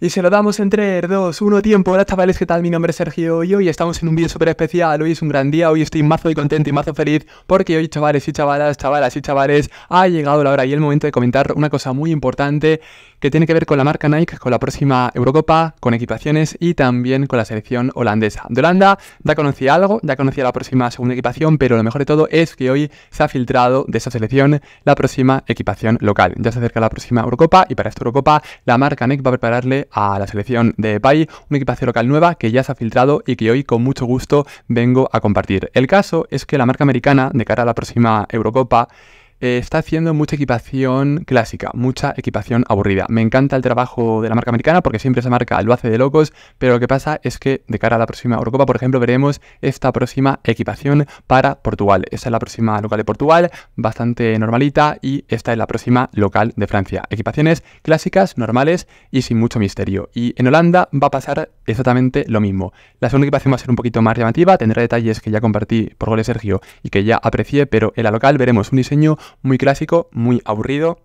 Y se lo damos entre dos, uno tiempo. Hola chavales, ¿qué tal? Mi nombre es Sergio y hoy estamos en un vídeo súper especial. Hoy es un gran día, hoy estoy mazo y contento y mazo feliz porque hoy chavales y chavalas, chavalas y chavales, ha llegado la hora y el momento de comentar una cosa muy importante que tiene que ver con la marca Nike, con la próxima Eurocopa, con equipaciones y también con la selección holandesa. De Holanda ya conocía algo, ya conocía la próxima segunda equipación, pero lo mejor de todo es que hoy se ha filtrado de esa selección la próxima equipación local. Ya se acerca la próxima Eurocopa y para esta Eurocopa la marca Nike va a prepararle a la selección de Pai, Un equipaje local nueva que ya se ha filtrado y que hoy con mucho gusto vengo a compartir. El caso es que la marca americana, de cara a la próxima Eurocopa, eh, está haciendo mucha equipación clásica, mucha equipación aburrida. Me encanta el trabajo de la marca americana porque siempre esa marca lo hace de locos, pero lo que pasa es que de cara a la próxima Eurocopa, por ejemplo, veremos esta próxima equipación para Portugal. Esta es la próxima local de Portugal, bastante normalita, y esta es la próxima local de Francia. Equipaciones clásicas, normales y sin mucho misterio. Y en Holanda va a pasar exactamente lo mismo. La segunda equipación va a ser un poquito más llamativa, tendrá detalles que ya compartí por goles Sergio y que ya aprecié, pero en la local veremos un diseño muy clásico, muy aburrido,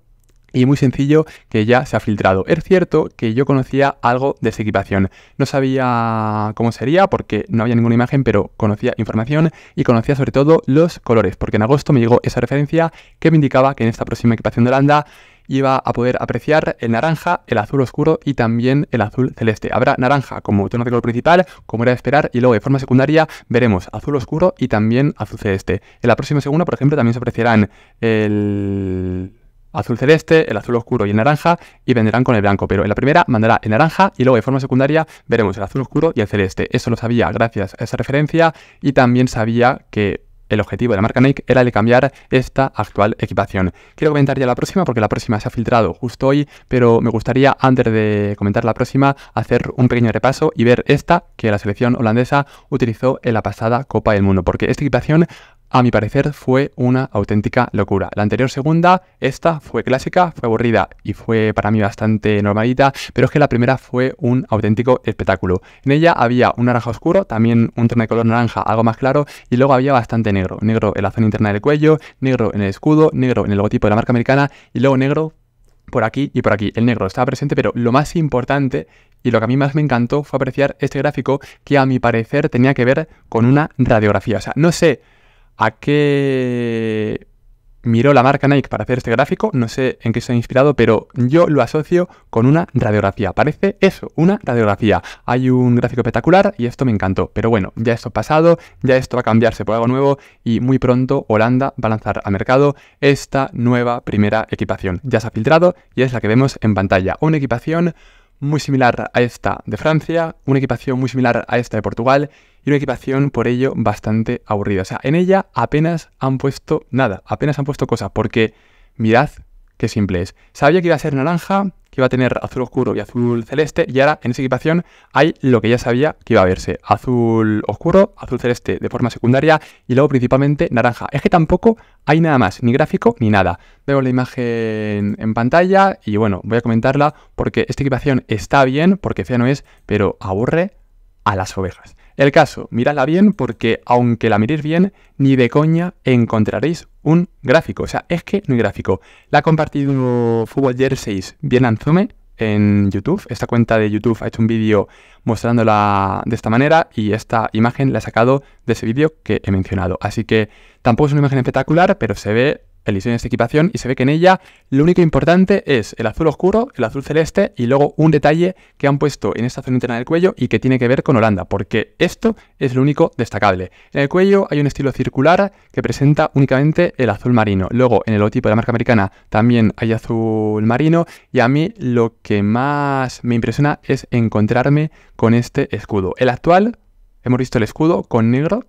y muy sencillo que ya se ha filtrado. Es cierto que yo conocía algo de esa equipación. No sabía cómo sería porque no había ninguna imagen, pero conocía información y conocía sobre todo los colores, porque en agosto me llegó esa referencia que me indicaba que en esta próxima equipación de Holanda iba a poder apreciar el naranja, el azul oscuro y también el azul celeste. Habrá naranja como tono de color principal, como era de esperar, y luego de forma secundaria veremos azul oscuro y también azul celeste. En la próxima segunda, por ejemplo, también se apreciarán el azul celeste, el azul oscuro y el naranja y venderán con el blanco, pero en la primera mandará el naranja y luego de forma secundaria veremos el azul oscuro y el celeste. Eso lo sabía gracias a esa referencia y también sabía que el objetivo de la marca Nike era el de cambiar esta actual equipación. Quiero comentar ya la próxima porque la próxima se ha filtrado justo hoy, pero me gustaría antes de comentar la próxima hacer un pequeño repaso y ver esta que la selección holandesa utilizó en la pasada Copa del Mundo, porque esta equipación a mi parecer fue una auténtica locura. La anterior segunda, esta fue clásica, fue aburrida y fue para mí bastante normalita, pero es que la primera fue un auténtico espectáculo. En ella había un naranja oscuro, también un tono de color naranja algo más claro y luego había bastante negro. Negro en la zona interna del cuello, negro en el escudo, negro en el logotipo de la marca americana y luego negro por aquí y por aquí. El negro estaba presente, pero lo más importante y lo que a mí más me encantó fue apreciar este gráfico que a mi parecer tenía que ver con una radiografía. O sea, no sé a qué miró la marca Nike para hacer este gráfico, no sé en qué se ha inspirado, pero yo lo asocio con una radiografía. Parece eso, una radiografía. Hay un gráfico espectacular y esto me encantó. Pero bueno, ya esto ha pasado, ya esto va a cambiarse por algo nuevo y muy pronto Holanda va a lanzar a mercado esta nueva primera equipación. Ya se ha filtrado y es la que vemos en pantalla. Una equipación muy similar a esta de Francia, una equipación muy similar a esta de Portugal y una equipación por ello bastante aburrida. O sea, en ella apenas han puesto nada, apenas han puesto cosas, porque mirad Qué simple es. Sabía que iba a ser naranja, que iba a tener azul oscuro y azul celeste, y ahora en esa equipación hay lo que ya sabía que iba a verse. Azul oscuro, azul celeste de forma secundaria, y luego principalmente naranja. Es que tampoco hay nada más, ni gráfico ni nada. Veo la imagen en pantalla y bueno, voy a comentarla porque esta equipación está bien, porque fea no es, pero aburre a las ovejas. El caso, miradla bien porque aunque la miréis bien, ni de coña encontraréis un gráfico. O sea, es que no hay gráfico. La ha compartido Fútbol 6 bien anzume en YouTube. Esta cuenta de YouTube ha hecho un vídeo mostrándola de esta manera y esta imagen la he sacado de ese vídeo que he mencionado. Así que tampoco es una imagen espectacular, pero se ve el diseño de esta equipación y se ve que en ella lo único importante es el azul oscuro, el azul celeste y luego un detalle que han puesto en esta zona interna del cuello y que tiene que ver con Holanda, porque esto es lo único destacable. En el cuello hay un estilo circular que presenta únicamente el azul marino. Luego en el logotipo de la marca americana también hay azul marino y a mí lo que más me impresiona es encontrarme con este escudo. El actual, hemos visto el escudo con negro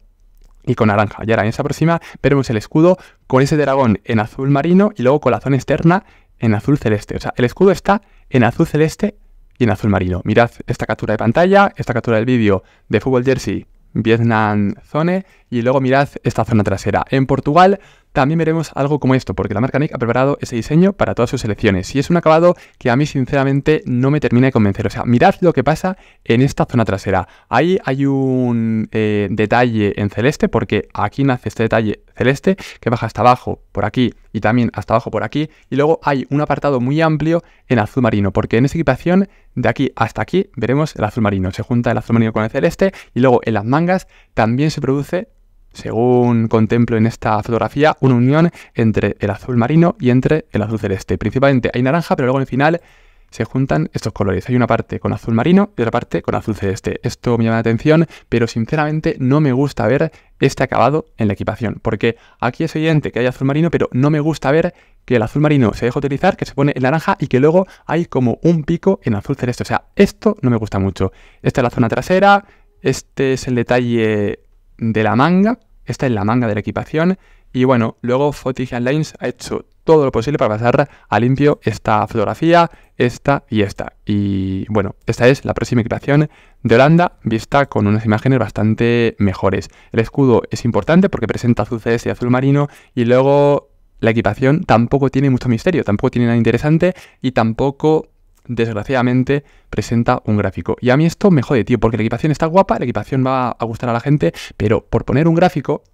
y con naranja. Y ahora en esa próxima veremos el escudo con ese dragón en azul marino y luego con la zona externa en azul celeste. O sea, el escudo está en azul celeste y en azul marino. Mirad esta captura de pantalla, esta captura del vídeo de Fútbol Jersey Vietnam Zone y luego mirad esta zona trasera. En Portugal también veremos algo como esto, porque la marca Nike ha preparado ese diseño para todas sus selecciones y es un acabado que a mí sinceramente no me termina de convencer. O sea, mirad lo que pasa en esta zona trasera. Ahí hay un eh, detalle en celeste, porque aquí nace este detalle celeste que baja hasta abajo, por aquí y también hasta abajo por aquí. Y luego hay un apartado muy amplio en azul marino, porque en esta equipación de aquí hasta aquí veremos el azul marino. Se junta el azul marino con el celeste y luego en las mangas también se produce según contemplo en esta fotografía, una unión entre el azul marino y entre el azul celeste. Principalmente hay naranja, pero luego en el final se juntan estos colores. Hay una parte con azul marino y otra parte con azul celeste. Esto me llama la atención, pero sinceramente no me gusta ver este acabado en la equipación, porque aquí es evidente que hay azul marino, pero no me gusta ver que el azul marino se deja utilizar, que se pone en naranja y que luego hay como un pico en azul celeste. O sea, esto no me gusta mucho. Esta es la zona trasera, este es el detalle de la manga, esta es la manga de la equipación, y bueno, luego Foti Lines ha hecho todo lo posible para pasar a limpio esta fotografía, esta y esta. Y bueno, esta es la próxima equipación de Holanda vista con unas imágenes bastante mejores. El escudo es importante porque presenta azul celeste y azul marino y luego la equipación tampoco tiene mucho misterio, tampoco tiene nada interesante y tampoco desgraciadamente presenta un gráfico. Y a mí esto me jode, tío, porque la equipación está guapa, la equipación va a gustar a la gente, pero por poner un gráfico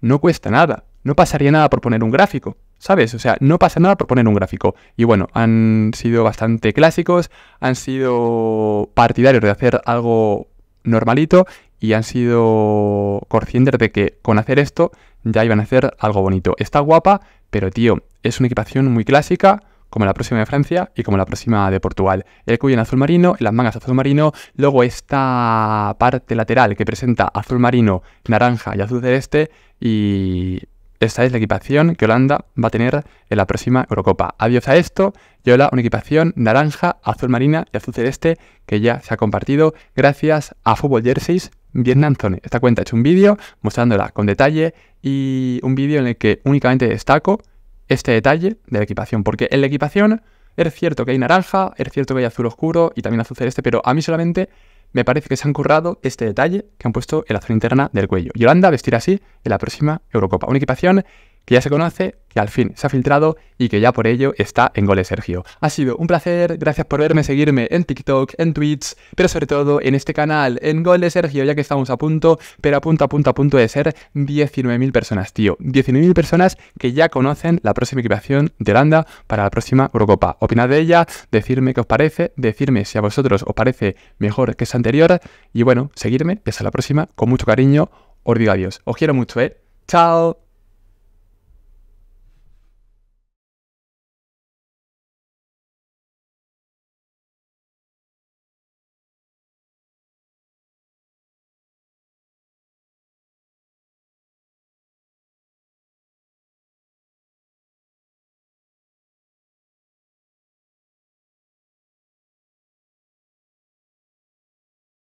no cuesta nada. No pasaría nada por poner un gráfico, ¿sabes? O sea, no pasa nada por poner un gráfico. Y bueno, han sido bastante clásicos, han sido partidarios de hacer algo normalito y han sido conscientes de que con hacer esto ya iban a hacer algo bonito. Está guapa, pero tío, es una equipación muy clásica como la próxima de Francia y como la próxima de Portugal. El cuello en azul marino, las mangas azul marino, luego esta parte lateral que presenta azul marino, naranja y azul celeste y esta es la equipación que Holanda va a tener en la próxima Eurocopa. Adiós a esto y hola, una equipación naranja, azul marina y azul celeste que ya se ha compartido gracias a Fútbol Jerseys Vietnam Zone. Esta cuenta ha hecho un vídeo mostrándola con detalle y un vídeo en el que únicamente destaco este detalle de la equipación, porque en la equipación es cierto que hay naranja, es cierto que hay azul oscuro y también azul celeste, pero a mí solamente me parece que se han currado este detalle que han puesto en la zona interna del cuello. Yolanda vestirá así en la próxima Eurocopa. Una equipación que ya se conoce, que al fin se ha filtrado y que ya por ello está en Goles Sergio. Ha sido un placer, gracias por verme, seguirme en TikTok, en Twitch, pero sobre todo en este canal, en Goles Sergio, ya que estamos a punto, pero a punto, a punto, a punto de ser 19.000 personas, tío. 19.000 personas que ya conocen la próxima equipación de Holanda para la próxima Eurocopa. Opinad de ella, decirme qué os parece, decirme si a vosotros os parece mejor que esa anterior y bueno, seguirme, hasta la próxima, con mucho cariño, os digo adiós. Os quiero mucho, ¿eh? ¡Chao!